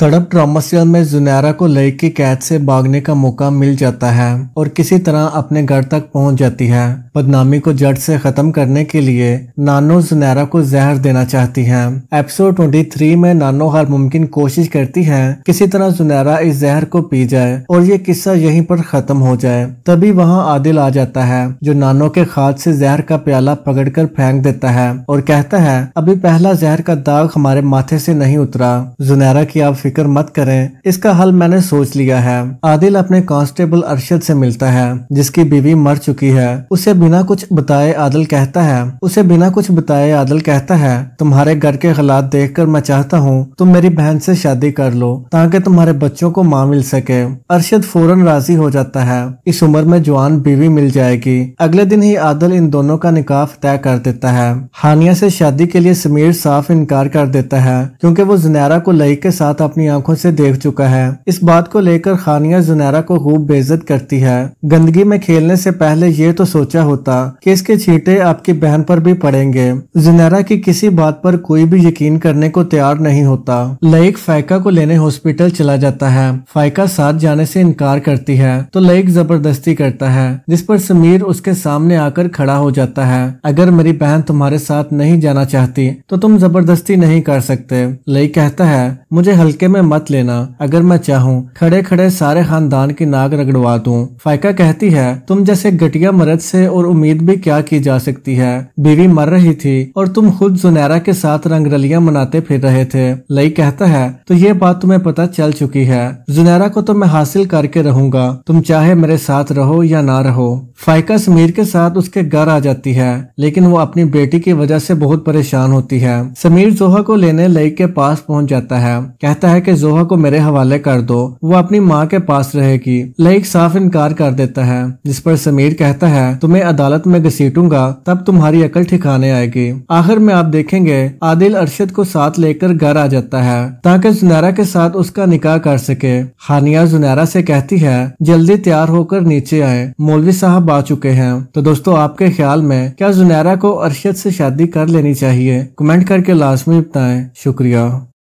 तड़प drama serial में जुनैरा को लड़की की कैद से भागने का मौका मिल जाता है और किसी तरह अपने घर तक पहुंच जाती है बदनामी को जड़ से खत्म करने के लिए नानो जुनैरा को जहर देना चाहती है एपिसोड 23 में नानो हर मुमकिन कोशिश करती है किसी तरह जुनैरा इस जहर को पी जाए और ये किस्सा यहीं पर खत्म हो जाए तभी वहाँ आदिल आ जाता है जो नानो के खाद से जहर का प्याला पकड़ कर फेंक देता है और कहता है अभी पहला जहर का दाग हमारे माथे से नहीं उतरा जुनैरा की आप फिक्र मत करें इसका हल मैंने सोच लिया है आदिल अपने कांस्टेबल अरशद से मिलता है जिसकी बीवी मर चुकी है उसे बिना कुछ बताए आदिल कहता है उसे बिना कुछ बताए आदिल कहता है तुम्हारे घर के हालात देखकर मैं चाहता हूँ तुम मेरी बहन से शादी कर लो ताकि तुम्हारे बच्चों को माँ मिल सके अरशद फौरन राजी हो जाता है इस उम्र में जवान बीवी मिल जाएगी अगले दिन ही आदिल इन दोनों का निकाह तय कर देता है हानिया से शादी के लिए समीर साफ इनकार कर देता है क्योंकि वो जनेरा को लई के साथ अपने अपनी आंखों से देख चुका है इस बात को लेकर खानिया जुनैरा को खूब बेजत करती है गंदगी में खेलने से पहले ये तो सोचा होता कि इसके छींटे आपकी बहन पर भी पड़ेंगे जुनैरा की किसी बात पर कोई भी यकीन करने को तैयार नहीं होता लईक फायका को लेने हॉस्पिटल चला जाता है फाइका साथ जाने से इनकार करती है तो लईक जबरदस्ती करता है जिस पर समीर उसके सामने आकर खड़ा हो जाता है अगर मेरी बहन तुम्हारे साथ नहीं जाना चाहती तो तुम जबरदस्ती नहीं कर सकते लई कहता है मुझे हल्के में मत लेना अगर मैं चाहूँ खड़े खड़े सारे खानदान की नाक रगड़वा दू फायका कहती है तुम जैसे घटिया मर्द से और उम्मीद भी क्या की जा सकती है बीवी मर रही थी और तुम खुद जुनैरा के साथ रंग मनाते फिर रहे थे लई कहता है तो ये बात तुम्हें पता चल चुकी है जुनैरा को तो मैं हासिल करके रहूंगा तुम चाहे मेरे साथ रहो या ना रहो फायका समीर के साथ उसके घर आ जाती है लेकिन वो अपनी बेटी की वजह से बहुत परेशान होती है समीर जोहा को लेने लई के पास पहुंच जाता है कहता है है कि जोहा को मेरे हवाले कर दो वो अपनी माँ के पास रहेगी लईक साफ इनकार कर देता है जिस पर समीर कहता है तुम्हें अदालत में घसीटूंगा तब तुम्हारी अकल ठिकाने आएगी आखिर में आप देखेंगे आदिल अरशद को साथ लेकर घर आ जाता है ताकि जुनैरा के साथ उसका निकाह कर सके हानिया जुनैरा से कहती है जल्दी तैयार होकर नीचे आए मौलवी साहब आ चुके हैं तो दोस्तों आपके ख्याल में क्या जुनैरा को अरशद से शादी कर लेनी चाहिए कमेंट करके लाजमी बताएं शुक्रिया